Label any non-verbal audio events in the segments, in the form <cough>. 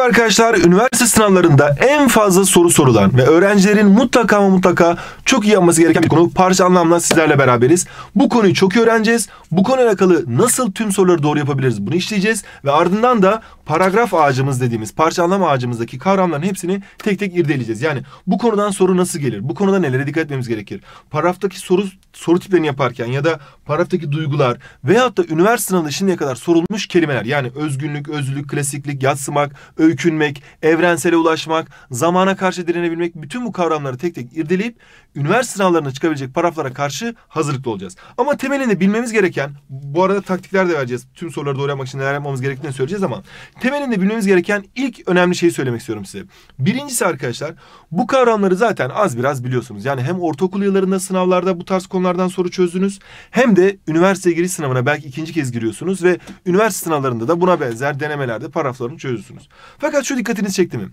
Merhaba arkadaşlar. Üniversite sınavlarında en fazla soru sorulan ve öğrencilerin mutlaka ama mutlaka çok iyi yapması gereken bir konu parça anlamla sizlerle beraberiz. Bu konuyu çok iyi öğreneceğiz. Bu konuyla alakalı nasıl tüm soruları doğru yapabiliriz bunu işleyeceğiz. Ve ardından da paragraf ağacımız dediğimiz parça anlam ağacımızdaki kavramların hepsini tek tek irdeleyeceğiz. Yani bu konudan soru nasıl gelir? Bu konuda nelere dikkat etmemiz gerekir? Paragraftaki soru soru tiplerini yaparken ya da paragraftaki duygular veyahut da üniversite sınavında şimdiye kadar sorulmuş kelimeler yani özgünlük, özlük, klasiklik, yatsımak, öykü öykünmek, evrensele ulaşmak, zamana karşı direnebilmek bütün bu kavramları tek tek irdeleyip üniversite sınavlarına çıkabilecek paraflara karşı hazırlıklı olacağız. Ama temelinde bilmemiz gereken, bu arada taktikler de vereceğiz. Tüm soruları doğru yapmak için neler yapmamız gerektiğini söyleyeceğiz ama temelinde bilmemiz gereken ilk önemli şeyi söylemek istiyorum size. Birincisi arkadaşlar bu kavramları zaten az biraz biliyorsunuz. Yani hem ortaokul yıllarında sınavlarda bu tarz konulardan soru çözdünüz hem de üniversite giriş sınavına belki ikinci kez giriyorsunuz ve üniversite sınavlarında da buna benzer denemelerde paraflarını çözüyorsunuz. Fakat şu dikkatinizi çekti mi?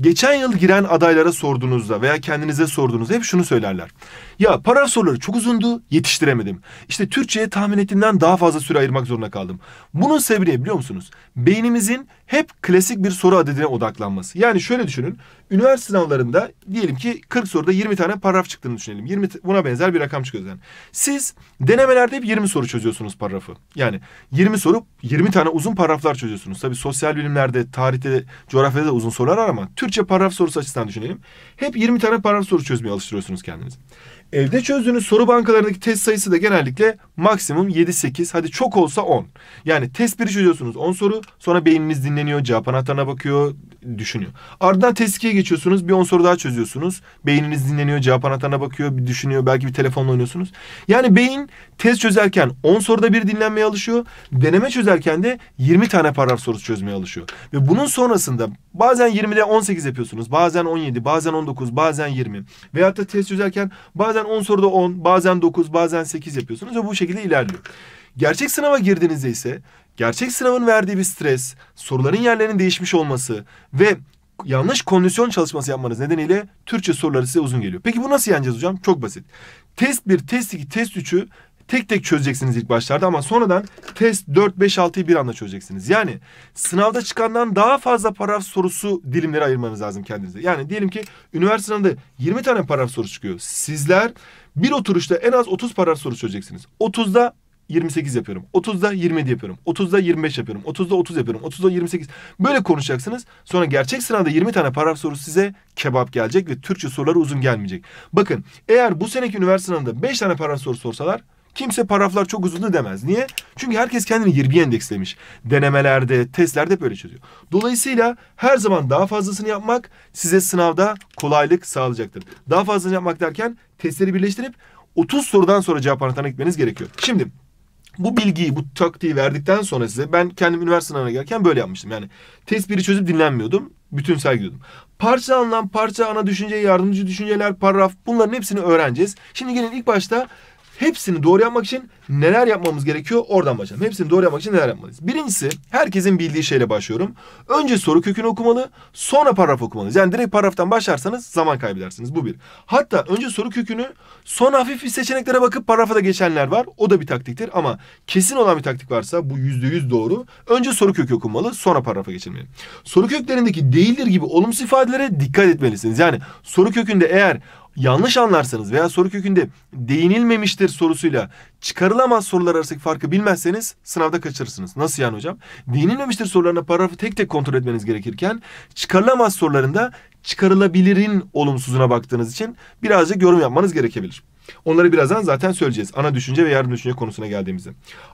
Geçen yıl giren adaylara sorduğunuzda veya kendinize sorduğunuzda hep şunu söylerler. Ya paragraf soruları çok uzundu, yetiştiremedim. İşte Türkçe'ye tahmin ettiğimden daha fazla süre ayırmak zorunda kaldım. Bunun sebebi biliyor musunuz? Beynimizin hep klasik bir soru adedine odaklanması. Yani şöyle düşünün. Üniversite sınavlarında diyelim ki 40 soruda 20 tane paragraf çıktığını düşünelim. 20 buna benzer bir rakam çıkıyor zaten. Siz denemelerde hep 20 soru çözüyorsunuz paragrafı. Yani 20 soru 20 tane uzun paragraflar çözüyorsunuz. Tabii sosyal bilimlerde, tarihte, coğrafyada da uzun sorular var ama Türkçe paragraf sorusu açısından düşünelim. Hep 20 tane paragraf soru çözmeye alıştırıyorsunuz kendinizi. Evde çözdüğünüz soru bankalarındaki test sayısı da genellikle maksimum 7-8 hadi çok olsa 10. Yani test biri çözüyorsunuz 10 soru sonra beyniniz dinleniyor cevap anahtarına bakıyor düşünüyor. Ardından teskiye geçiyorsunuz. Bir on soru daha çözüyorsunuz. Beyniniz dinleniyor. Cevap anahtarına bakıyor. Bir düşünüyor. Belki bir telefonla oynuyorsunuz. Yani beyin test çözerken on soruda bir dinlenmeye alışıyor. Deneme çözerken de 20 tane paragraf sorusu çözmeye alışıyor. Ve bunun sonrasında bazen 20'de 18 yapıyorsunuz. Bazen 17, bazen 19, bazen 20. Veyahut da test çözerken bazen 10 soruda 10, bazen 9, bazen 8 yapıyorsunuz. Ve bu şekilde ilerliyor. Gerçek sınava girdiğinizde ise gerçek sınavın verdiği bir stres, soruların yerlerinin değişmiş olması ve yanlış kondisyon çalışması yapmanız nedeniyle Türkçe soruları size uzun geliyor. Peki bu nasıl yeneceğiz hocam? Çok basit. Test 1, test 2, test 3'ü tek tek çözeceksiniz ilk başlarda ama sonradan test 4, 5, 6'yı bir anda çözeceksiniz. Yani sınavda çıkandan daha fazla paragraf sorusu dilimleri ayırmanız lazım kendinize. Yani diyelim ki üniversite sınavında 20 tane paragraf soru çıkıyor. Sizler bir oturuşta en az 30 paragraf soru çözeceksiniz. 30'da 28 yapıyorum. 30'da 27 yapıyorum. 30'da 25 yapıyorum. 30'da 30 yapıyorum. 30'da 28. Böyle konuşacaksınız. Sonra gerçek sınavda 20 tane paragraf sorusu size kebap gelecek ve Türkçe soruları uzun gelmeyecek. Bakın eğer bu seneki üniversite sınavında 5 tane paragraf sorusu sorsalar kimse paragraflar çok uzundu demez. Niye? Çünkü herkes kendini 20 endekslemiş. Denemelerde, testlerde böyle çözüyor. Dolayısıyla her zaman daha fazlasını yapmak size sınavda kolaylık sağlayacaktır. Daha fazlasını yapmak derken testleri birleştirip 30 sorudan sonra cevap anahtarına gitmeniz gerekiyor. Şimdi bu bilgiyi, bu taktiği verdikten sonra size ben kendim üniversite sınavına girerken böyle yapmıştım. Yani test biri çözüp dinlenmiyordum. Bütünsel gidiyordum. Parça anlam, parça ana düşünce, yardımcı düşünceler, paragraf bunların hepsini öğreneceğiz. Şimdi gelin ilk başta Hepsini doğru yapmak için neler yapmamız gerekiyor? Oradan başlayalım. Hepsini doğru yapmak için neler yapmalıyız? Birincisi herkesin bildiği şeyle başlıyorum. Önce soru kökünü okumalı, sonra paragraf okumalıyız. Yani direkt paragraftan başlarsanız zaman kaybedersiniz. Bu bir. Hatta önce soru kökünü, sonra hafif bir seçeneklere bakıp paragrafa da geçenler var. O da bir taktiktir ama kesin olan bir taktik varsa bu yüzde yüz doğru. Önce soru kökü okumalı, sonra paragrafa geçilmeli. Soru köklerindeki değildir gibi olumsuz ifadelere dikkat etmelisiniz. Yani soru kökünde eğer yanlış anlarsanız veya soru kökünde değinilmemiştir sorusuyla çıkarılamaz sorular arasındaki farkı bilmezseniz sınavda kaçırırsınız. Nasıl yani hocam? Değinilmemiştir sorularına paragrafı tek tek kontrol etmeniz gerekirken çıkarılamaz sorularında çıkarılabilirin olumsuzuna baktığınız için birazcık yorum yapmanız gerekebilir. Onları birazdan zaten söyleyeceğiz. Ana düşünce ve yardım düşünce konusuna geldiğimizde.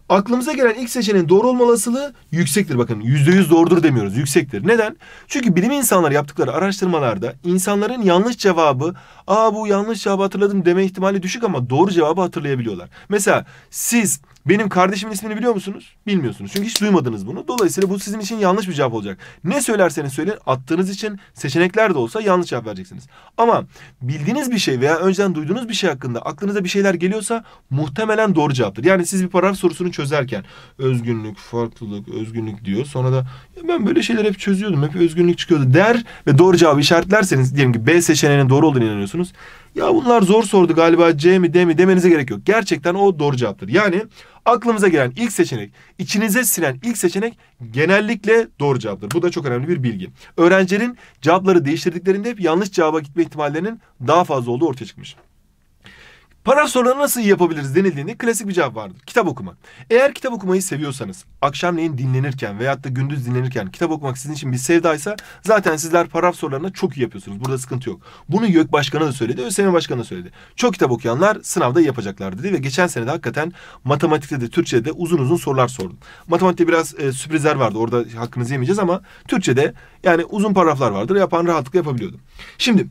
Aklımıza gelen ilk seçeneğin doğru olma olasılığı yüksektir. Bakın yüzde yüz doğrudur demiyoruz. Yüksektir. Neden? Çünkü bilim insanları yaptıkları araştırmalarda insanların yanlış cevabı aa bu yanlış cevabı hatırladım deme ihtimali düşük ama doğru cevabı hatırlayabiliyorlar. Mesela siz benim kardeşimin ismini biliyor musunuz? Bilmiyorsunuz. Çünkü hiç duymadınız bunu. Dolayısıyla bu sizin için yanlış bir cevap olacak. Ne söylerseniz söyleyin attığınız için seçenekler de olsa yanlış cevap vereceksiniz. Ama bildiğiniz bir şey veya önceden duyduğunuz bir şey hakkında aklınıza bir şeyler geliyorsa muhtemelen doğru cevaptır. Yani siz bir paragraf sorusunu çözerken özgünlük, farklılık, özgünlük diyor. Sonra da ben böyle şeyler hep çözüyordum. Hep özgünlük çıkıyordu der ve doğru cevabı işaretlerseniz diyelim ki B seçeneğinin doğru olduğunu inanıyorsunuz. Ya bunlar zor sordu galiba C mi D mi demenize gerek yok. Gerçekten o doğru cevaptır. Yani aklımıza gelen ilk seçenek, içinize sinen ilk seçenek genellikle doğru cevaptır. Bu da çok önemli bir bilgi. Öğrencilerin cevapları değiştirdiklerinde hep yanlış cevaba gitme ihtimallerinin daha fazla olduğu ortaya çıkmış. Paragraf sorularını nasıl iyi yapabiliriz denildiğinde klasik bir cevap vardır. Kitap okuma. Eğer kitap okumayı seviyorsanız, akşamleyin dinlenirken veyahut da gündüz dinlenirken kitap okumak sizin için bir sevdaysa zaten sizler paragraf sorularını çok iyi yapıyorsunuz. Burada sıkıntı yok. Bunu YÖK Başkanı da söyledi, ÖSYM Başkanı da söyledi. Çok kitap okuyanlar sınavda yapacaklar dedi ve geçen sene de hakikaten matematikte de Türkçe'de de uzun uzun sorular sordu. Matematikte biraz e, sürprizler vardı. Orada hakkınızı yemeyeceğiz ama Türkçe'de yani uzun paragraflar vardır. Yapan rahatlıkla yapabiliyordum. Şimdi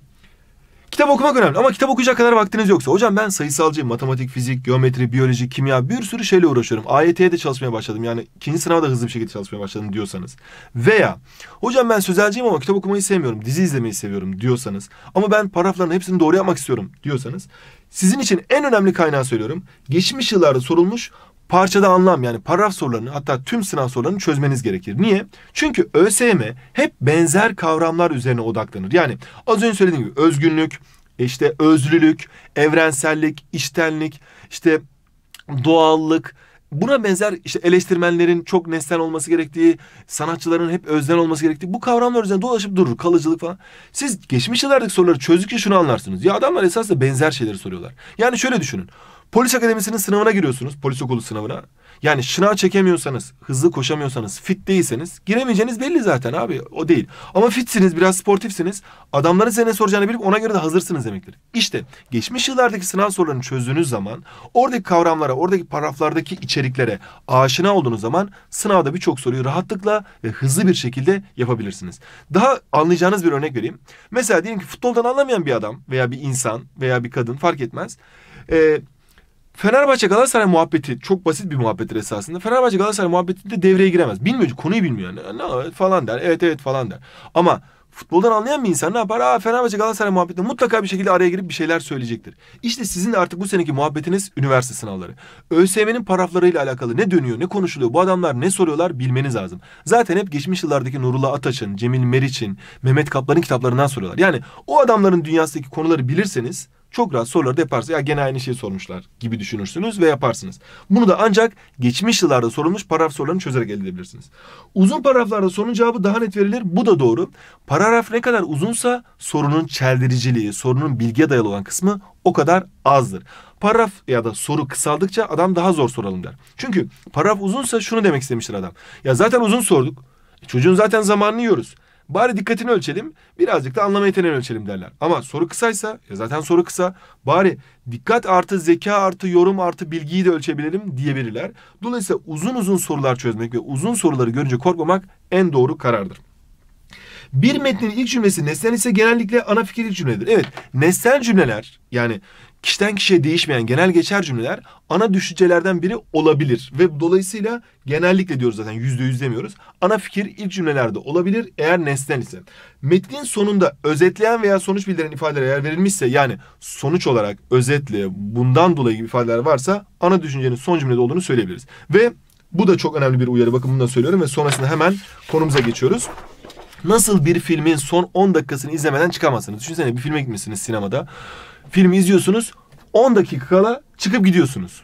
Kitap okumak önemli ama kitap okuyacak kadar vaktiniz yoksa. Hocam ben sayısalcıyım. Matematik, fizik, geometri, biyoloji, kimya bir sürü şeyle uğraşıyorum. AYT'ye de çalışmaya başladım. Yani ikinci sınava da hızlı bir şekilde çalışmaya başladım diyorsanız. Veya hocam ben sözelciyim ama kitap okumayı sevmiyorum. Dizi izlemeyi seviyorum diyorsanız. Ama ben paragrafların hepsini doğru yapmak istiyorum diyorsanız. Sizin için en önemli kaynağı söylüyorum. Geçmiş yıllarda sorulmuş parçada anlam yani paragraf sorularını hatta tüm sınav sorularını çözmeniz gerekir. Niye? Çünkü ÖSYM hep benzer kavramlar üzerine odaklanır. Yani az önce söylediğim gibi özgünlük, işte özlülük, evrensellik, iştenlik, işte doğallık, buna benzer işte eleştirmenlerin çok nesnel olması gerektiği, sanatçıların hep öznel olması gerektiği bu kavramlar üzerine dolaşıp durur. Kalıcılık falan. Siz geçmiş yıllardaki soruları çözdükçe şunu anlarsınız. Ya adamlar esasında benzer şeyleri soruyorlar. Yani şöyle düşünün. Polis akademisinin sınavına giriyorsunuz. Polis okulu sınavına. Yani şınav çekemiyorsanız, hızlı koşamıyorsanız, fit değilseniz giremeyeceğiniz belli zaten abi. O değil. Ama fitsiniz, biraz sportifsiniz. Adamların size ne soracağını bilip ona göre de hazırsınız demektir. İşte geçmiş yıllardaki sınav sorularını çözdüğünüz zaman oradaki kavramlara, oradaki paragraflardaki içeriklere aşina olduğunuz zaman sınavda birçok soruyu rahatlıkla ve hızlı bir şekilde yapabilirsiniz. Daha anlayacağınız bir örnek vereyim. Mesela diyelim ki futboldan anlamayan bir adam veya bir insan veya bir kadın fark etmez. Eee Fenerbahçe Galatasaray muhabbeti çok basit bir muhabbettir esasında. Fenerbahçe Galatasaray muhabbetinde devreye giremez. Bilmiyor konuyu bilmiyor yani. Ne, falan der. Evet evet falan der. Ama futboldan anlayan bir insan ne yapar? Aa Fenerbahçe Galatasaray muhabbetinde mutlaka bir şekilde araya girip bir şeyler söyleyecektir. İşte sizin de artık bu seneki muhabbetiniz üniversite sınavları. ÖSYM'nin paraflarıyla alakalı ne dönüyor, ne konuşuluyor, bu adamlar ne soruyorlar bilmeniz lazım. Zaten hep geçmiş yıllardaki Nurullah Ataç'ın, Cemil Meriç'in, Mehmet Kaplan'ın kitaplarından soruyorlar. Yani o adamların dünyasındaki konuları bilirseniz çok rahat soruları da yaparsa ya gene aynı şeyi sormuşlar gibi düşünürsünüz ve yaparsınız. Bunu da ancak geçmiş yıllarda sorulmuş paragraf sorularını çözerek elde edebilirsiniz. Uzun paragraflarda sorunun cevabı daha net verilir. Bu da doğru. Paragraf ne kadar uzunsa sorunun çeldiriciliği, sorunun bilgiye dayalı olan kısmı o kadar azdır. Paragraf ya da soru kısaldıkça adam daha zor soralım der. Çünkü paragraf uzunsa şunu demek istemiştir adam. Ya zaten uzun sorduk. E çocuğun zaten zamanını yiyoruz. Bari dikkatini ölçelim. Birazcık da anlama yeteneğini ölçelim derler. Ama soru kısaysa ya zaten soru kısa. Bari dikkat artı zeka artı yorum artı bilgiyi de ölçebilelim diyebilirler. Dolayısıyla uzun uzun sorular çözmek ve uzun soruları görünce korkmamak en doğru karardır. Bir metnin ilk cümlesi nesnel ise genellikle ana fikir ilk cümledir. Evet nesnel cümleler yani kişiden kişiye değişmeyen genel geçer cümleler ana düşüncelerden biri olabilir. Ve dolayısıyla genellikle diyoruz zaten yüzde yüz demiyoruz. Ana fikir ilk cümlelerde olabilir eğer nesnel ise. Metnin sonunda özetleyen veya sonuç bildiren ifadeler eğer verilmişse yani sonuç olarak özetle bundan dolayı gibi ifadeler varsa ana düşüncenin son cümlede olduğunu söyleyebiliriz. Ve bu da çok önemli bir uyarı. Bakın bunu da söylüyorum ve sonrasında hemen konumuza geçiyoruz. Nasıl bir filmin son 10 dakikasını izlemeden çıkamazsınız? Düşünsene bir filme gitmişsiniz sinemada. Filmi izliyorsunuz. 10 dakika kala çıkıp gidiyorsunuz.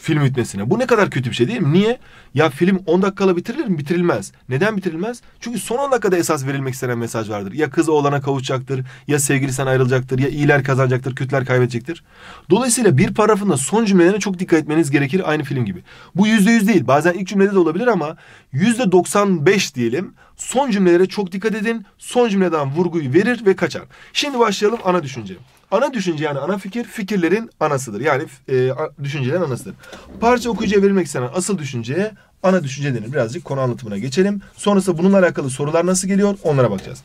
Film bitmesine. Bu ne kadar kötü bir şey değil mi? Niye? Ya film 10 dakikala bitirilir mi? Bitirilmez. Neden bitirilmez? Çünkü son 10 dakikada esas verilmek istenen mesaj vardır. Ya kız oğlana kavuşacaktır, ya sevgilisinden ayrılacaktır, ya iyiler kazanacaktır, kötüler kaybedecektir. Dolayısıyla bir paragrafın son cümlelerine çok dikkat etmeniz gerekir aynı film gibi. Bu %100 değil. Bazen ilk cümlede de olabilir ama %95 diyelim. Son cümlelere çok dikkat edin. Son cümleden vurguyu verir ve kaçar. Şimdi başlayalım ana düşünce. Ana düşünce yani ana fikir fikirlerin anasıdır. Yani e, düşüncelerin anasıdır. Parça okuyucuya verilmek istenen asıl düşünceye ana düşünce denir. Birazcık konu anlatımına geçelim. Sonrasında bununla alakalı sorular nasıl geliyor onlara bakacağız.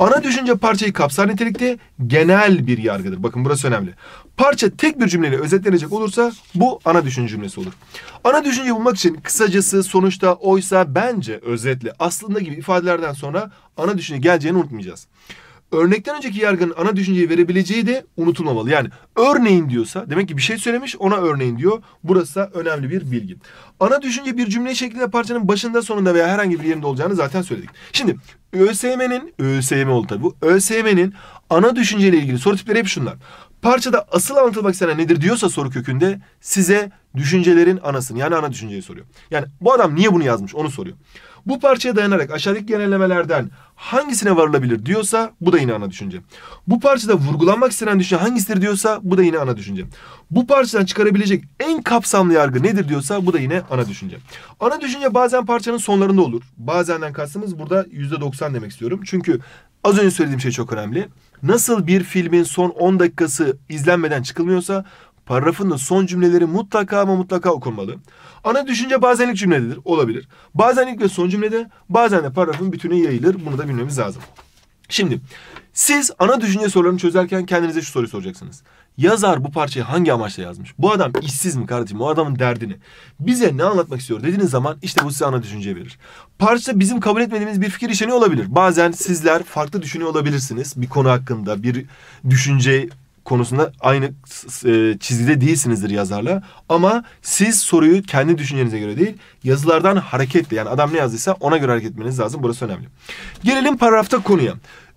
Ana düşünce parçayı kapsar nitelikte genel bir yargıdır. Bakın burası önemli. Parça tek bir cümleyle özetlenecek olursa bu ana düşünce cümlesi olur. Ana düşünce bulmak için kısacası, sonuçta, oysa, bence, özetle, aslında gibi ifadelerden sonra ana düşünce geleceğini unutmayacağız örnekten önceki yargının ana düşünceyi verebileceği de unutulmamalı. Yani örneğin diyorsa demek ki bir şey söylemiş ona örneğin diyor. Burası da önemli bir bilgi. Ana düşünce bir cümle şeklinde parçanın başında sonunda veya herhangi bir yerinde olacağını zaten söyledik. Şimdi ÖSYM'nin, ÖSYM oldu tabi bu, ÖSYM'nin ana düşünceyle ilgili soru tipleri hep şunlar. Parçada asıl anlatılmak istenen nedir diyorsa soru kökünde size düşüncelerin anasını yani ana düşünceyi soruyor. Yani bu adam niye bunu yazmış onu soruyor. Bu parçaya dayanarak aşağıdaki genellemelerden hangisine varılabilir diyorsa bu da yine ana düşünce. Bu parçada vurgulanmak istenen düşünce hangisidir diyorsa bu da yine ana düşünce. Bu parçadan çıkarabilecek en kapsamlı yargı nedir diyorsa bu da yine ana düşünce. Ana düşünce bazen parçanın sonlarında olur. Bazenden kastımız burada %90 demek istiyorum. Çünkü az önce söylediğim şey çok önemli. Nasıl bir filmin son 10 dakikası izlenmeden çıkılmıyorsa paragrafın da son cümleleri mutlaka ama mutlaka okunmalı. Ana düşünce bazenlik cümlededir. Olabilir. Bazenlik ve son cümlede bazen de paragrafın bütünü yayılır. Bunu da bilmemiz lazım. Şimdi siz ana düşünce sorularını çözerken kendinize şu soruyu soracaksınız. Yazar bu parçayı hangi amaçla yazmış? Bu adam işsiz mi kardeşim? O adamın derdini. Bize ne anlatmak istiyor dediğiniz zaman işte bu size ana düşünceyi verir. Parça bizim kabul etmediğimiz bir fikir işleniyor olabilir. Bazen sizler farklı düşünüyor olabilirsiniz. Bir konu hakkında, bir düşünce konusunda aynı e, çizgide değilsinizdir yazarla. Ama siz soruyu kendi düşüncenize göre değil, yazılardan hareketle yani adam ne yazdıysa ona göre hareket etmeniz lazım. Burası önemli. Gelelim paragrafta konuya.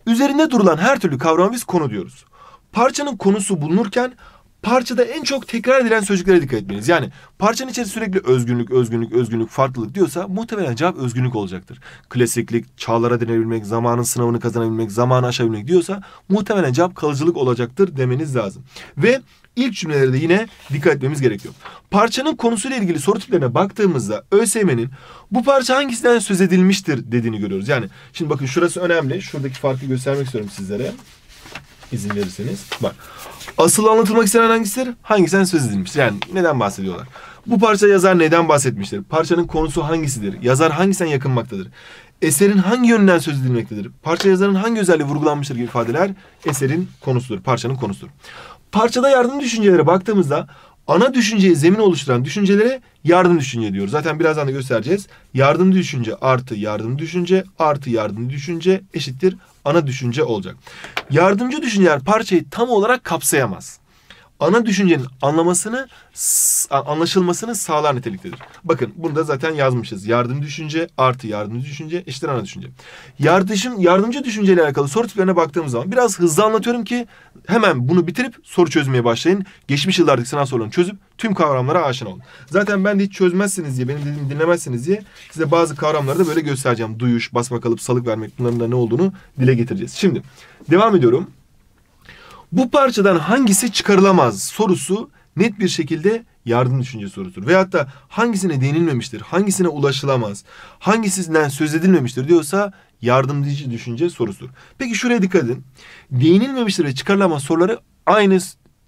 Üzerinde durulan her türlü kavramı biz konu diyoruz. Parçanın konusu bulunurken parçada en çok tekrar edilen sözcüklere dikkat etmeniz, Yani parçanın içerisinde sürekli özgünlük, özgünlük, özgünlük, farklılık diyorsa muhtemelen cevap özgünlük olacaktır. Klasiklik, çağlara dinebilmek, zamanın sınavını kazanabilmek, zamanı aşabilmek diyorsa muhtemelen cevap kalıcılık olacaktır demeniz lazım. Ve ilk cümlelerde yine dikkat etmemiz gerekiyor. Parçanın konusuyla ilgili soru tiplerine baktığımızda ÖSYM'nin bu parça hangisinden söz edilmiştir dediğini görüyoruz. Yani şimdi bakın şurası önemli. Şuradaki farkı göstermek istiyorum sizlere izin verirseniz. Bak. Asıl anlatılmak istenen hangisidir? Hangisinden söz edilmiştir? Yani neden bahsediyorlar? Bu parça yazar neden bahsetmiştir? Parçanın konusu hangisidir? Yazar hangisinden yakınmaktadır? Eserin hangi yönünden söz edilmektedir? Parça yazarın hangi özelliği vurgulanmıştır gibi ifadeler eserin konusudur, parçanın konusudur. Parçada yardım düşüncelere baktığımızda ana düşünceye zemin oluşturan düşüncelere yardım düşünce diyor. Zaten birazdan da göstereceğiz. Yardım düşünce artı yardım düşünce artı yardım düşünce eşittir ana düşünce olacak. Yardımcı düşünce parçayı tam olarak kapsayamaz ana düşüncenin anlamasını, anlaşılmasını sağlar niteliktedir. Bakın bunu da zaten yazmışız. Yardım düşünce artı yardımcı düşünce eşittir ana düşünce. Yardışım, yardımcı düşünceyle alakalı soru tiplerine baktığımız zaman biraz hızlı anlatıyorum ki hemen bunu bitirip soru çözmeye başlayın. Geçmiş yıllardaki sınav sorularını çözüp tüm kavramlara aşina olun. Zaten ben de hiç çözmezsiniz diye, benim dediğimi dinlemezsiniz diye size bazı kavramları da böyle göstereceğim. Duyuş, basma kalıp, salık vermek bunların da ne olduğunu dile getireceğiz. Şimdi devam ediyorum. Bu parçadan hangisi çıkarılamaz sorusu net bir şekilde yardım düşünce sorusudur. Veyahut da hangisine denilmemiştir, hangisine ulaşılamaz, hangisinden söz edilmemiştir diyorsa yardımcı düşünce sorusudur. Peki şuraya dikkat edin. Değinilmemiştir ve çıkarılamaz soruları aynı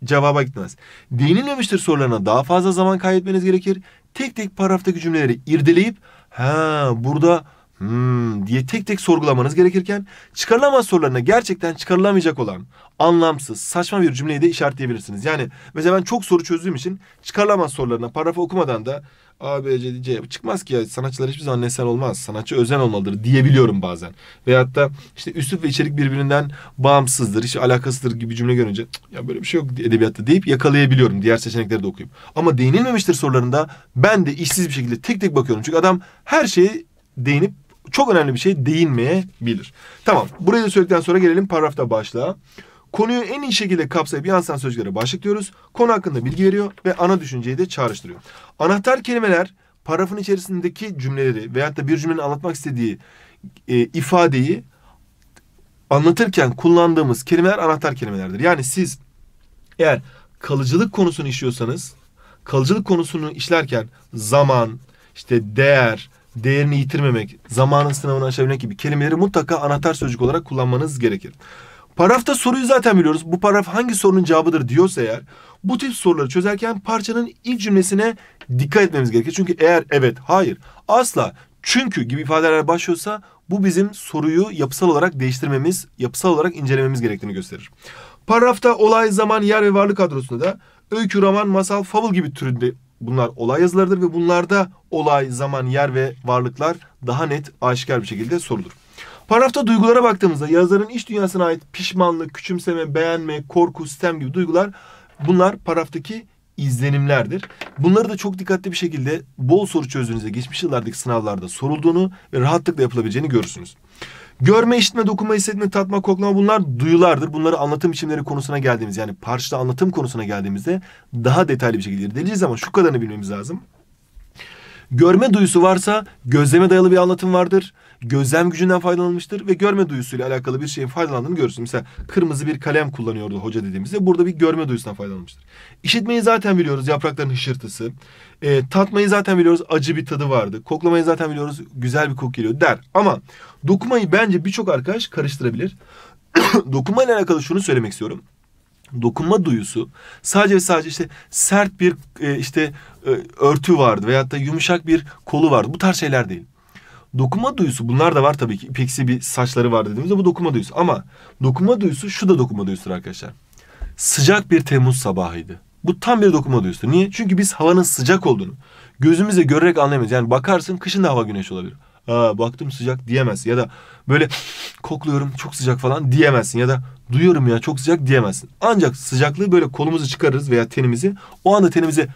cevaba gitmez. Değinilmemiştir sorularına daha fazla zaman kaybetmeniz gerekir. Tek tek paragraftaki cümleleri irdeleyip ha burada hmm, diye tek tek sorgulamanız gerekirken çıkarılamaz sorularına gerçekten çıkarılamayacak olan anlamsız, saçma bir cümleyi de işaretleyebilirsiniz. Yani mesela ben çok soru çözdüğüm için çıkarılamaz sorularına paragrafı okumadan da A, B, C, C çıkmaz ki ya sanatçılar hiçbir zaman nesnel olmaz. Sanatçı özen olmalıdır diyebiliyorum bazen. Veyahut da işte üslup ve içerik birbirinden bağımsızdır, hiç alakasızdır gibi cümle görünce ya böyle bir şey yok edebiyatta deyip yakalayabiliyorum diğer seçenekleri de okuyup. Ama değinilmemiştir sorularında ben de işsiz bir şekilde tek tek bakıyorum. Çünkü adam her şeyi değinip çok önemli bir şey değinmeyebilir. Tamam burayı da söyledikten sonra gelelim paragrafta başlığa. Konuyu en iyi şekilde kapsayıp yansıyan sözcüklere başlık Konu hakkında bilgi veriyor ve ana düşünceyi de çağrıştırıyor. Anahtar kelimeler paragrafın içerisindeki cümleleri veyahut da bir cümlenin anlatmak istediği e, ifadeyi anlatırken kullandığımız kelimeler anahtar kelimelerdir. Yani siz eğer kalıcılık konusunu işliyorsanız, kalıcılık konusunu işlerken zaman, işte değer, değerini yitirmemek, zamanın sınavını aşabilmek gibi kelimeleri mutlaka anahtar sözcük olarak kullanmanız gerekir. Parafta soruyu zaten biliyoruz. Bu paraf hangi sorunun cevabıdır diyorsa eğer bu tip soruları çözerken parçanın ilk cümlesine dikkat etmemiz gerekir. Çünkü eğer evet, hayır, asla, çünkü gibi ifadeler başlıyorsa bu bizim soruyu yapısal olarak değiştirmemiz, yapısal olarak incelememiz gerektiğini gösterir. Paragrafta olay, zaman, yer ve varlık kadrosunda da öykü, roman, masal, fable gibi türünde Bunlar olay yazılarıdır ve bunlarda olay, zaman, yer ve varlıklar daha net, aşikar bir şekilde sorulur. Paragrafta duygulara baktığımızda yazarın iç dünyasına ait pişmanlık, küçümseme, beğenme, korku, sistem gibi duygular bunlar paragraftaki izlenimlerdir. Bunları da çok dikkatli bir şekilde bol soru çözdüğünüzde geçmiş yıllardaki sınavlarda sorulduğunu ve rahatlıkla yapılabileceğini görürsünüz. Görme, işitme, dokunma, hissetme, tatma, koklama bunlar duyulardır. Bunları anlatım biçimleri konusuna geldiğimiz yani parçada anlatım konusuna geldiğimizde daha detaylı bir şekilde irdeleyeceğiz ama şu kadarını bilmemiz lazım. Görme duyusu varsa gözleme dayalı bir anlatım vardır. Gözlem gücünden faydalanmıştır ve görme duyusuyla alakalı bir şeyin faydalandığını görürsün. Mesela kırmızı bir kalem kullanıyordu hoca dediğimizde burada bir görme duyusundan faydalanmıştır. İşitmeyi zaten biliyoruz yaprakların hışırtısı. E, tatmayı zaten biliyoruz acı bir tadı vardı. Koklamayı zaten biliyoruz güzel bir koku geliyor der. Ama dokumayı bence birçok arkadaş karıştırabilir. <coughs> Dokunmayla alakalı şunu söylemek istiyorum dokunma duyusu sadece sadece işte sert bir e, işte e, örtü vardı veyahut da yumuşak bir kolu vardı. Bu tarz şeyler değil. Dokunma duyusu bunlar da var tabii ki. İpeksi bir saçları var dediğimizde bu dokunma duyusu. Ama dokunma duyusu şu da dokunma duyusudur arkadaşlar. Sıcak bir Temmuz sabahıydı. Bu tam bir dokunma duyusu. Niye? Çünkü biz havanın sıcak olduğunu gözümüzle görerek anlayamayız. Yani bakarsın kışın da hava güneş olabilir ha, baktım sıcak diyemezsin. Ya da böyle kokluyorum çok sıcak falan diyemezsin. Ya da duyuyorum ya çok sıcak diyemezsin. Ancak sıcaklığı böyle kolumuzu çıkarırız veya tenimizi. O anda tenimize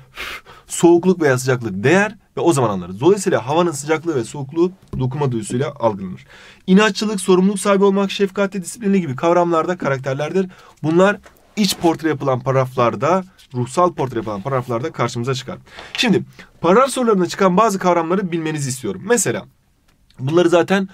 soğukluk veya sıcaklık değer ve o zaman anlarız. Dolayısıyla havanın sıcaklığı ve soğukluğu dokuma duyusuyla algılanır. İnatçılık, sorumluluk sahibi olmak, şefkatli, disiplinli gibi kavramlarda karakterlerdir. Bunlar iç portre yapılan paragraflarda, ruhsal portre yapılan paragraflarda karşımıza çıkar. Şimdi paragraf sorularına çıkan bazı kavramları bilmenizi istiyorum. Mesela Bunları zaten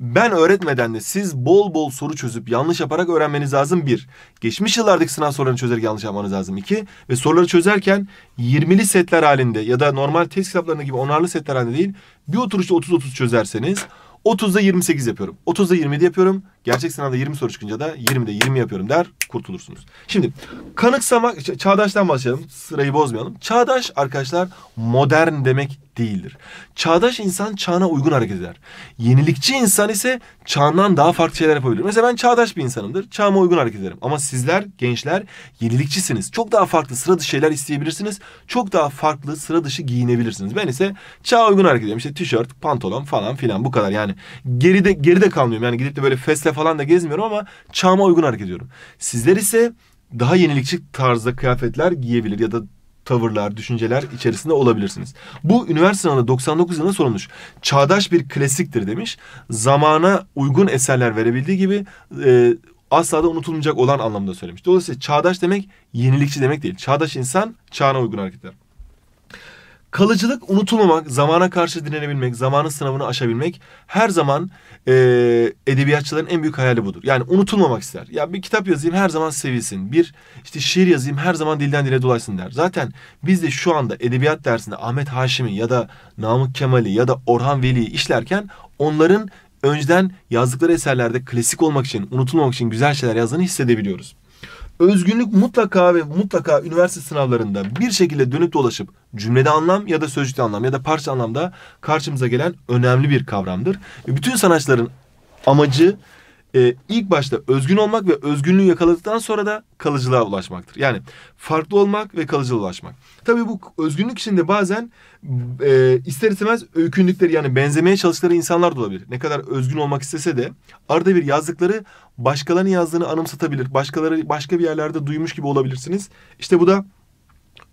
ben öğretmeden de siz bol bol soru çözüp yanlış yaparak öğrenmeniz lazım. Bir, geçmiş yıllardaki sınav sorularını çözerek yanlış yapmanız lazım. İki, ve soruları çözerken 20'li setler halinde ya da normal test kitaplarında gibi onarlı setler halinde değil, bir oturuşta 30-30 çözerseniz 30'da 28 yapıyorum. 30'da 27 yapıyorum. Gerçek sınavda 20 soru çıkınca da 20'de 20 yapıyorum der kurtulursunuz. Şimdi kanıksamak çağdaştan başlayalım sırayı bozmayalım. Çağdaş arkadaşlar modern demek değildir. Çağdaş insan çağına uygun hareket eder. Yenilikçi insan ise çağından daha farklı şeyler yapabilir. Mesela ben çağdaş bir insanımdır. Çağıma uygun hareket ederim. Ama sizler gençler yenilikçisiniz. Çok daha farklı sıra dışı şeyler isteyebilirsiniz. Çok daha farklı sıra dışı giyinebilirsiniz. Ben ise çağa uygun hareket ediyorum. İşte tişört, pantolon falan filan bu kadar yani. Geride geride kalmıyorum. Yani gidip de böyle fast falan da gezmiyorum ama çağıma uygun hareket ediyorum. Sizler ise daha yenilikçi tarzda kıyafetler giyebilir ya da tavırlar, düşünceler içerisinde olabilirsiniz. Bu üniversite sınavında 99 yılında sorulmuş. Çağdaş bir klasiktir demiş. Zamana uygun eserler verebildiği gibi e, asla da unutulmayacak olan anlamda söylemiş. Dolayısıyla çağdaş demek yenilikçi demek değil. Çağdaş insan çağına uygun hareketler. Kalıcılık unutulmamak, zamana karşı direnebilmek, zamanın sınavını aşabilmek her zaman e, edebiyatçıların en büyük hayali budur. Yani unutulmamak ister. Ya bir kitap yazayım her zaman sevilsin. Bir işte şiir yazayım her zaman dilden dile dolaşsın der. Zaten biz de şu anda edebiyat dersinde Ahmet Haşimi ya da Namık Kemal'i ya da Orhan Veli'yi işlerken onların önceden yazdıkları eserlerde klasik olmak için, unutulmamak için güzel şeyler yazdığını hissedebiliyoruz özgünlük mutlaka ve mutlaka üniversite sınavlarında bir şekilde dönüp dolaşıp cümlede anlam ya da sözcükte anlam ya da parça anlamda karşımıza gelen önemli bir kavramdır. Bütün sanatçıların amacı e, ilk başta özgün olmak ve özgünlüğü yakaladıktan sonra da kalıcılığa ulaşmaktır. Yani farklı olmak ve kalıcılığa ulaşmak. Tabii bu özgünlük içinde bazen e, ister istemez öykündükleri yani benzemeye çalıştıkları insanlar da olabilir. Ne kadar özgün olmak istese de arada bir yazdıkları başkalarının yazdığını anımsatabilir. Başkaları başka bir yerlerde duymuş gibi olabilirsiniz. İşte bu da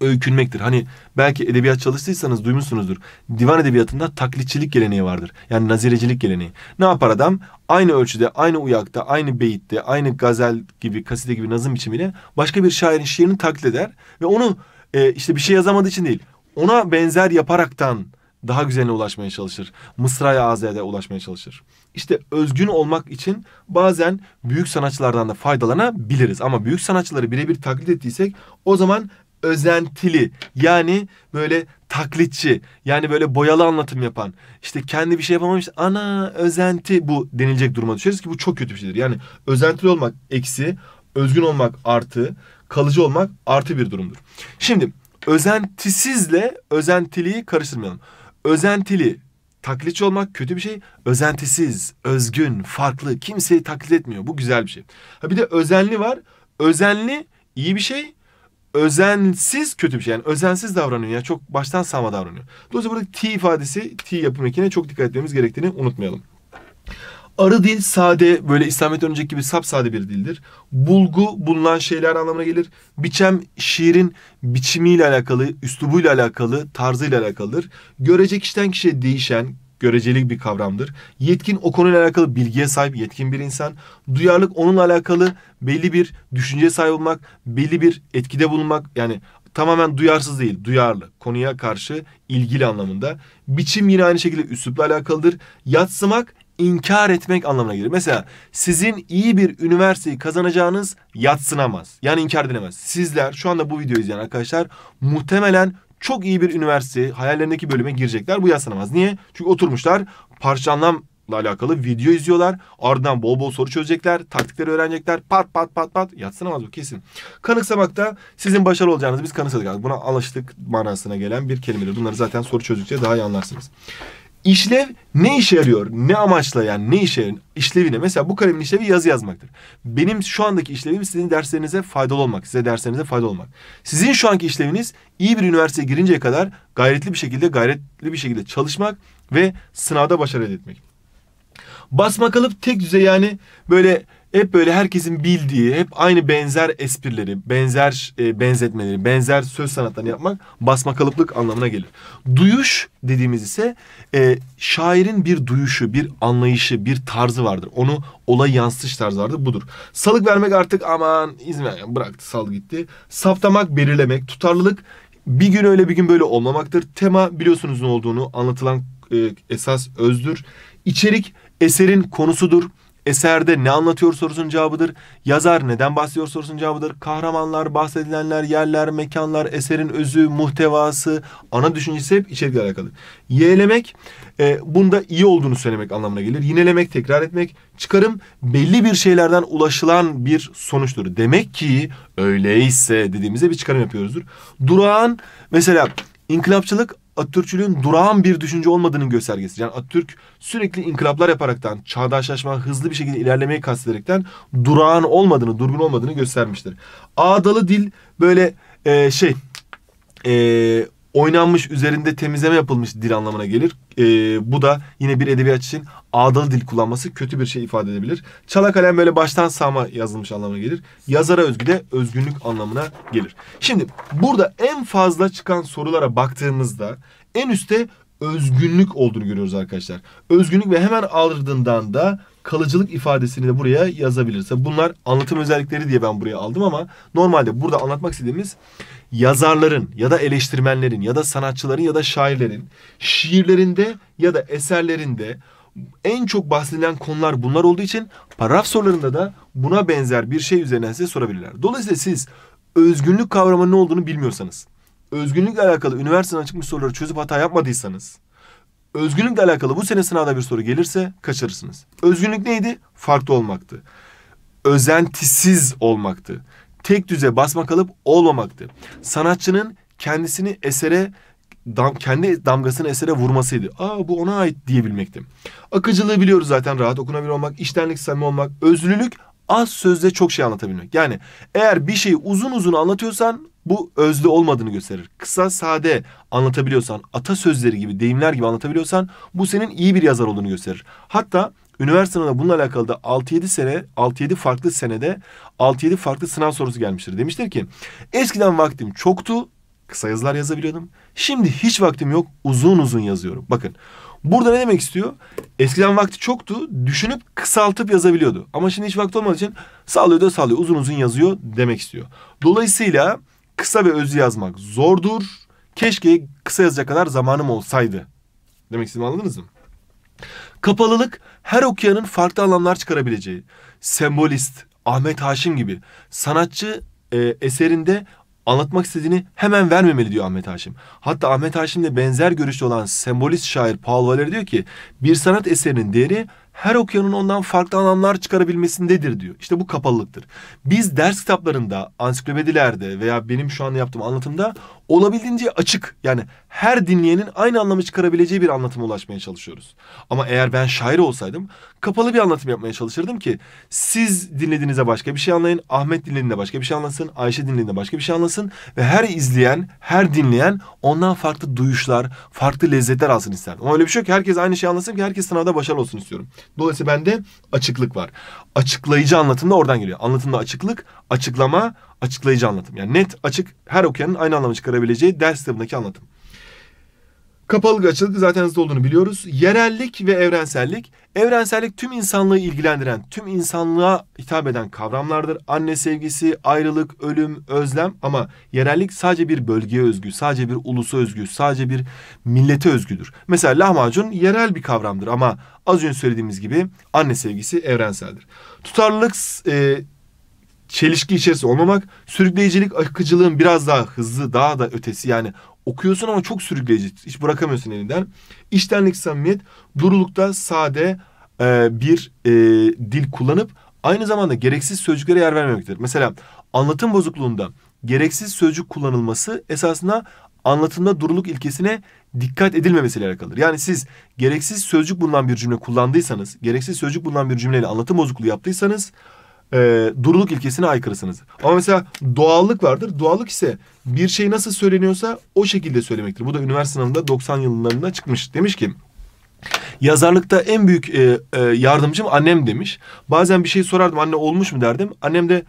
öykünmektir. Hani belki edebiyat çalıştıysanız duymuşsunuzdur. Divan edebiyatında taklitçilik geleneği vardır. Yani nazirecilik geleneği. Ne yapar adam? Aynı ölçüde, aynı uyakta, aynı beyitte, aynı gazel gibi, kaside gibi nazım biçimiyle başka bir şairin şiirini taklit eder. Ve onu e, işte bir şey yazamadığı için değil, ona benzer yaparaktan daha güzeline ulaşmaya çalışır. Mısra'ya azade ulaşmaya çalışır. İşte özgün olmak için bazen büyük sanatçılardan da faydalanabiliriz. Ama büyük sanatçıları birebir taklit ettiysek o zaman özentili yani böyle taklitçi yani böyle boyalı anlatım yapan işte kendi bir şey yapamamış ana özenti bu denilecek duruma düşeriz ki bu çok kötü bir şeydir. Yani özentili olmak eksi, özgün olmak artı, kalıcı olmak artı bir durumdur. Şimdi özentisizle özentiliği karıştırmayalım. Özentili taklitçi olmak kötü bir şey. Özentisiz, özgün, farklı, kimseyi taklit etmiyor. Bu güzel bir şey. Ha bir de özenli var. Özenli iyi bir şey özensiz kötü bir şey. Yani özensiz davranıyor. Yani çok baştan sağma davranıyor. Dolayısıyla burada T ifadesi T yapım ekine çok dikkat etmemiz gerektiğini unutmayalım. Arı dil sade böyle İslamiyet önceki gibi sap sade bir dildir. Bulgu bulunan şeyler anlamına gelir. Biçem şiirin biçimiyle alakalı, üslubuyla alakalı, tarzıyla alakalıdır. Görecek kişiden kişiye değişen, görecelik bir kavramdır. Yetkin o konuyla alakalı bilgiye sahip yetkin bir insan. Duyarlılık onunla alakalı belli bir düşünceye sahip olmak, belli bir etkide bulunmak yani tamamen duyarsız değil, duyarlı. Konuya karşı ilgili anlamında. Biçim yine aynı şekilde üslupla alakalıdır. Yatsımak inkar etmek anlamına gelir. Mesela sizin iyi bir üniversiteyi kazanacağınız yatsınamaz. Yani inkar edilemez. Sizler şu anda bu videoyu izleyen arkadaşlar muhtemelen çok iyi bir üniversite hayallerindeki bölüme girecekler. Bu yaslanamaz. Niye? Çünkü oturmuşlar parçanlamla alakalı video izliyorlar. Ardından bol bol soru çözecekler. Taktikleri öğrenecekler. Pat pat pat pat. Yatsınamaz bu kesin. Kanıksamakta sizin başarılı olacağınızı biz kanıksadık. Buna alıştık manasına gelen bir kelimedir. Bunları zaten soru çözdükçe daha iyi anlarsınız. İşlev ne işe yarıyor? Ne amaçla yani ne işe yarıyor? İşlevi ne? Mesela bu kalemin işlevi yazı yazmaktır. Benim şu andaki işlevim sizin derslerinize faydalı olmak. Size derslerinize faydalı olmak. Sizin şu anki işleviniz iyi bir üniversiteye girinceye kadar gayretli bir şekilde gayretli bir şekilde çalışmak ve sınavda başarı elde etmek. Basma kalıp tek düzey yani böyle hep böyle herkesin bildiği, hep aynı benzer esprileri, benzer e, benzetmeleri, benzer söz sanatlarını yapmak kalıplık anlamına gelir. Duyuş dediğimiz ise e, şairin bir duyuşu, bir anlayışı, bir tarzı vardır. Onu olay yansıtış tarzı vardır budur. Salık vermek artık aman izme bıraktı sal gitti. Saptamak, belirlemek, tutarlılık bir gün öyle bir gün böyle olmamaktır. Tema biliyorsunuz ne olduğunu anlatılan e, esas özdür. İçerik eserin konusudur. Eserde ne anlatıyor sorusunun cevabıdır. Yazar neden bahsediyor sorusunun cevabıdır. Kahramanlar, bahsedilenler, yerler, mekanlar, eserin özü, muhtevası, ana düşüncesi hep içerikle alakalı. Yeğlemek e, bunda iyi olduğunu söylemek anlamına gelir. Yinelemek, tekrar etmek, çıkarım belli bir şeylerden ulaşılan bir sonuçtur. Demek ki öyleyse dediğimizde bir çıkarım yapıyoruzdur. Durağan mesela inkılapçılık Atatürkçülüğün durağan bir düşünce olmadığının göstergesi. Yani Atatürk sürekli inkılaplar yaparaktan, çağdaşlaşma hızlı bir şekilde ilerlemeyi kastederekten durağan olmadığını, durgun olmadığını göstermiştir. Ağdalı dil böyle e, şey e, oynanmış üzerinde temizleme yapılmış dil anlamına gelir. Ee, bu da yine bir edebiyat için ağdalı dil kullanması kötü bir şey ifade edebilir. Çala kalem böyle baştan sağma yazılmış anlamına gelir. Yazara özgü de özgünlük anlamına gelir. Şimdi burada en fazla çıkan sorulara baktığımızda en üstte özgünlük olduğunu görüyoruz arkadaşlar. Özgünlük ve hemen ardından da kalıcılık ifadesini de buraya yazabiliriz. Bunlar anlatım özellikleri diye ben buraya aldım ama normalde burada anlatmak istediğimiz yazarların ya da eleştirmenlerin ya da sanatçıların ya da şairlerin şiirlerinde ya da eserlerinde en çok bahsedilen konular bunlar olduğu için paragraf sorularında da buna benzer bir şey üzerine size sorabilirler. Dolayısıyla siz özgünlük kavramının ne olduğunu bilmiyorsanız, özgünlükle alakalı üniversiteden çıkmış soruları çözüp hata yapmadıysanız, özgünlükle alakalı bu sene sınavda bir soru gelirse kaçırırsınız. Özgünlük neydi? Farklı olmaktı. Özentisiz olmaktı. Tek düze basma kalıp olmamaktı. Sanatçının kendisini esere dam, kendi damgasını esere vurmasıydı. Aa bu ona ait diyebilmekti. Akıcılığı biliyoruz zaten rahat okunabilir olmak, iştenlik samimi olmak, özlülük az sözde çok şey anlatabilmek. Yani eğer bir şeyi uzun uzun anlatıyorsan bu özde olmadığını gösterir. Kısa, sade anlatabiliyorsan, atasözleri gibi, deyimler gibi anlatabiliyorsan bu senin iyi bir yazar olduğunu gösterir. Hatta üniversitede bununla alakalı da 6-7 sene, 6-7 farklı senede 6-7 farklı sınav sorusu gelmiştir. Demiştir ki eskiden vaktim çoktu, kısa yazılar yazabiliyordum. Şimdi hiç vaktim yok, uzun uzun yazıyorum. Bakın burada ne demek istiyor? Eskiden vakti çoktu, düşünüp kısaltıp yazabiliyordu. Ama şimdi hiç vakti olmadığı için sallıyor da sallıyor, uzun uzun yazıyor demek istiyor. Dolayısıyla kısa ve özlü yazmak zordur. Keşke kısa yazacak kadar zamanım olsaydı. Demek istediğimi anladınız mı? Kapalılık her okuyanın farklı anlamlar çıkarabileceği. Sembolist, Ahmet Haşim gibi sanatçı e, eserinde anlatmak istediğini hemen vermemeli diyor Ahmet Haşim. Hatta Ahmet Haşim'le benzer görüşte olan sembolist şair Paul Valéry diyor ki bir sanat eserinin değeri her okuyanın ondan farklı anlamlar çıkarabilmesindedir diyor. İşte bu kapalılıktır. Biz ders kitaplarında, ansiklopedilerde veya benim şu an yaptığım anlatımda olabildiğince açık yani her dinleyenin aynı anlamı çıkarabileceği bir anlatıma ulaşmaya çalışıyoruz. Ama eğer ben şair olsaydım kapalı bir anlatım yapmaya çalışırdım ki siz dinlediğinizde başka bir şey anlayın, Ahmet dinlediğinde başka bir şey anlasın, Ayşe dinlediğinde başka bir şey anlasın ve her izleyen, her dinleyen ondan farklı duyuşlar, farklı lezzetler alsın isterdim. Ama öyle bir şey yok ki herkes aynı şey anlasın ki herkes sınavda başarılı olsun istiyorum. Dolayısıyla bende açıklık var açıklayıcı anlatım da oradan geliyor. Anlatımda açıklık, açıklama, açıklayıcı anlatım. Yani net, açık her okuyanın aynı anlamı çıkarabileceği ders kitabındaki anlatım. Kapalı açıldı zaten hızlı olduğunu biliyoruz. Yerellik ve evrensellik. Evrensellik tüm insanlığı ilgilendiren, tüm insanlığa hitap eden kavramlardır. Anne sevgisi, ayrılık, ölüm, özlem ama yerellik sadece bir bölgeye özgü, sadece bir ulusa özgü, sadece bir millete özgüdür. Mesela lahmacun yerel bir kavramdır ama az önce söylediğimiz gibi anne sevgisi evrenseldir. Tutarlılık e, çelişki içerisinde olmamak, sürükleyicilik akıcılığın biraz daha hızlı, daha da ötesi yani Okuyorsun ama çok sürükleyici. Hiç bırakamıyorsun elinden. İştenlik samimiyet, durulukta sade e, bir e, dil kullanıp aynı zamanda gereksiz sözcüklere yer vermemektir. Mesela anlatım bozukluğunda gereksiz sözcük kullanılması esasında anlatımda duruluk ilkesine dikkat edilmemesiyle alakalıdır. Yani siz gereksiz sözcük bulunan bir cümle kullandıysanız, gereksiz sözcük bulunan bir cümleyle anlatım bozukluğu yaptıysanız e, duruluk ilkesine aykırısınız. Ama mesela doğallık vardır. Doğallık ise bir şey nasıl söyleniyorsa o şekilde söylemektir. Bu da üniversite sınavında 90 yıllarında çıkmış. Demiş ki yazarlıkta en büyük e, e, yardımcım annem demiş. Bazen bir şey sorardım anne olmuş mu derdim. Annem de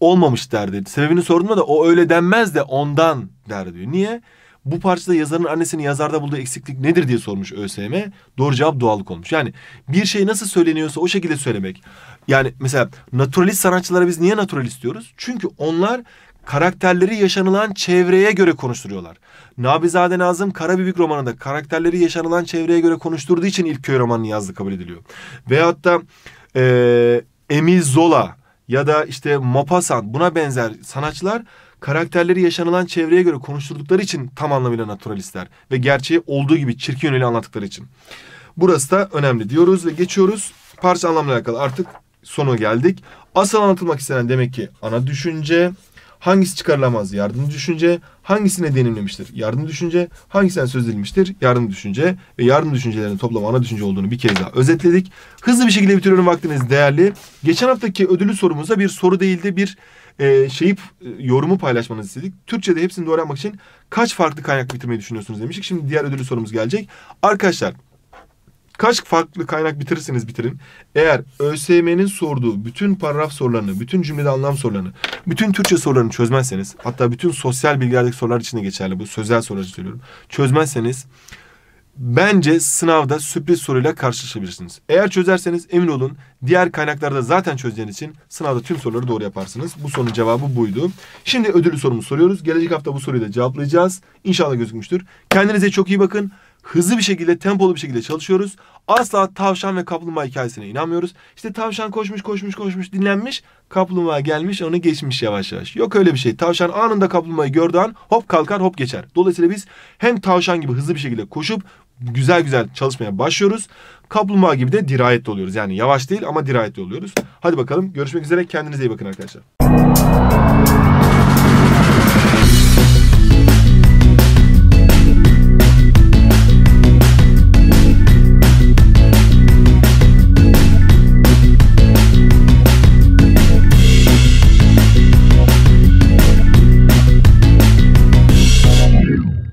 olmamış derdi. Sebebini sorduğumda da o öyle denmez de ondan derdi. Niye? Bu parçada yazarın annesinin yazarda bulduğu eksiklik nedir diye sormuş ÖSYM. Doğru cevap doğallık olmuş. Yani bir şey nasıl söyleniyorsa o şekilde söylemek. Yani mesela naturalist sanatçılara biz niye naturalist diyoruz? Çünkü onlar karakterleri yaşanılan çevreye göre konuşturuyorlar. Nabizade Nazım Karabibik romanında karakterleri yaşanılan çevreye göre konuşturduğu için ilk köy romanını yazdı kabul ediliyor. Veyahut da e, Emil Zola ya da işte Maupassant buna benzer sanatçılar karakterleri yaşanılan çevreye göre konuşturdukları için tam anlamıyla naturalistler ve gerçeği olduğu gibi çirkin yönüyle anlattıkları için. Burası da önemli diyoruz ve geçiyoruz parça anlamla alakalı artık sonu geldik. Asıl anlatılmak istenen demek ki ana düşünce, hangisi çıkarılamaz yardım düşünce, hangisine denimlemiştir yardım düşünce, hangisine söz edilmiştir yardım düşünce ve yardım düşüncelerinin toplamı ana düşünce olduğunu bir kez daha özetledik. Hızlı bir şekilde bitiriyorum vaktiniz değerli. Geçen haftaki ödüllü sorumuzda bir soru değildi bir e, şeyi e, yorumu paylaşmanızı istedik. Türkçe'de hepsini doğru yapmak için kaç farklı kaynak bitirmeyi düşünüyorsunuz demiştik. Şimdi diğer ödüllü sorumuz gelecek. Arkadaşlar Kaç farklı kaynak bitirirseniz bitirin. Eğer ÖSYM'nin sorduğu bütün paragraf sorularını, bütün cümlede anlam sorularını, bütün Türkçe sorularını çözmezseniz, hatta bütün sosyal bilgilerdeki sorular için de geçerli bu, sözel sorular için söylüyorum. Çözmezseniz bence sınavda sürpriz soruyla karşılaşabilirsiniz. Eğer çözerseniz emin olun diğer kaynaklarda zaten çözeceğiniz için sınavda tüm soruları doğru yaparsınız. Bu sorunun cevabı buydu. Şimdi ödüllü sorumu soruyoruz. Gelecek hafta bu soruyu da cevaplayacağız. İnşallah gözükmüştür. Kendinize çok iyi bakın hızlı bir şekilde, tempolu bir şekilde çalışıyoruz. Asla tavşan ve kaplumbağa hikayesine inanmıyoruz. İşte tavşan koşmuş, koşmuş, koşmuş, dinlenmiş. Kaplumbağa gelmiş, onu geçmiş yavaş yavaş. Yok öyle bir şey. Tavşan anında kaplumbağayı gördüğü an hop kalkar, hop geçer. Dolayısıyla biz hem tavşan gibi hızlı bir şekilde koşup güzel güzel çalışmaya başlıyoruz. Kaplumbağa gibi de dirayetli oluyoruz. Yani yavaş değil ama dirayetli oluyoruz. Hadi bakalım görüşmek üzere. Kendinize iyi bakın arkadaşlar.